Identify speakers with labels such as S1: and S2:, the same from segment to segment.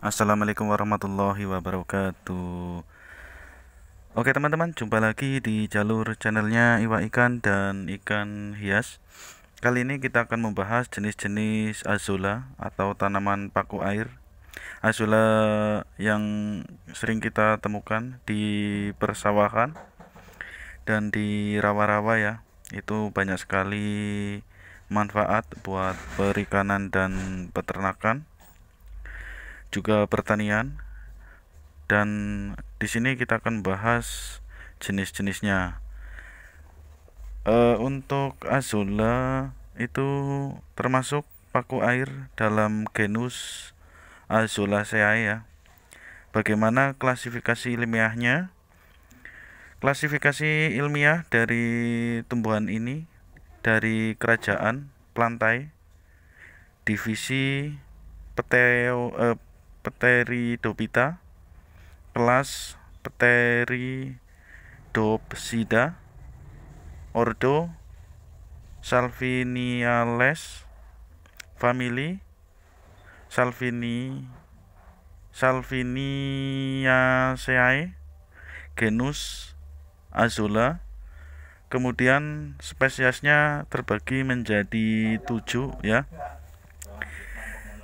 S1: Assalamualaikum warahmatullahi wabarakatuh Oke teman-teman jumpa lagi di jalur channelnya Iwa Ikan dan Ikan Hias Kali ini kita akan membahas jenis-jenis azula atau tanaman paku air Azula yang sering kita temukan di persawahan dan di rawa-rawa ya Itu banyak sekali manfaat buat perikanan dan peternakan juga pertanian dan di sini kita akan bahas jenis-jenisnya uh, untuk azula itu termasuk paku air dalam genus azula ya bagaimana klasifikasi ilmiahnya klasifikasi ilmiah dari tumbuhan ini dari kerajaan plantai divisi peteo eh, Pteridophyta kelas Pteridopsida ordo Salviniales Family Salvini Salviniaceae genus Azula kemudian spesiesnya terbagi menjadi tujuh ya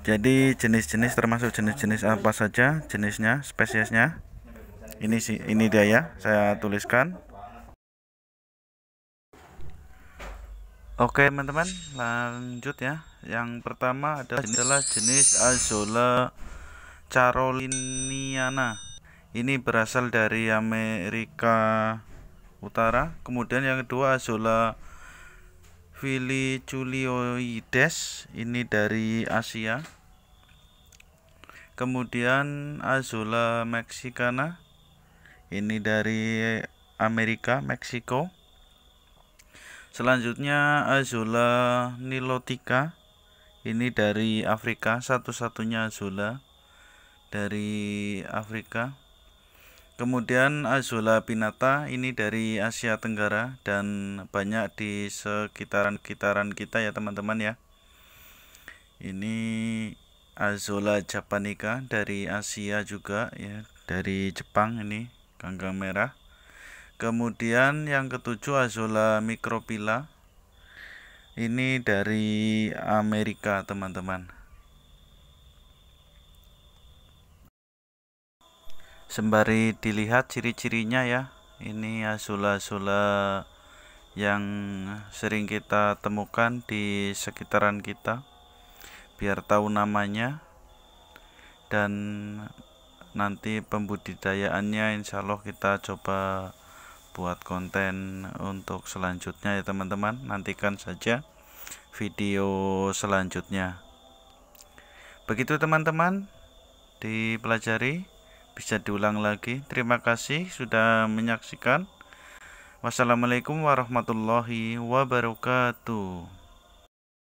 S1: jadi jenis-jenis termasuk jenis-jenis apa saja jenisnya, spesiesnya. Ini sih ini dia ya, saya tuliskan. Oke teman-teman, lanjut ya. Yang pertama adalah, adalah jenis Azolla caroliniana. Ini berasal dari Amerika Utara. Kemudian yang kedua Azolla Filiculioides ini dari Asia. Kemudian Azula mexicana ini dari Amerika, Meksiko. Selanjutnya Azula nilotica ini dari Afrika, satu-satunya Azula dari Afrika. Kemudian Azula pinata ini dari Asia Tenggara dan banyak di sekitaran-kitaran kita ya teman-teman ya. Ini Azola japanica dari Asia juga ya, dari Jepang ini kangkang merah. Kemudian yang ketujuh Azola micropila. Ini dari Amerika teman-teman. sembari dilihat ciri-cirinya ya ini asula-asula yang sering kita temukan di sekitaran kita biar tahu namanya dan nanti pembudidayaannya insya Allah kita coba buat konten untuk selanjutnya ya teman-teman nantikan saja video selanjutnya begitu teman-teman dipelajari bisa diulang lagi. Terima kasih sudah menyaksikan. Wassalamualaikum warahmatullahi wabarakatuh.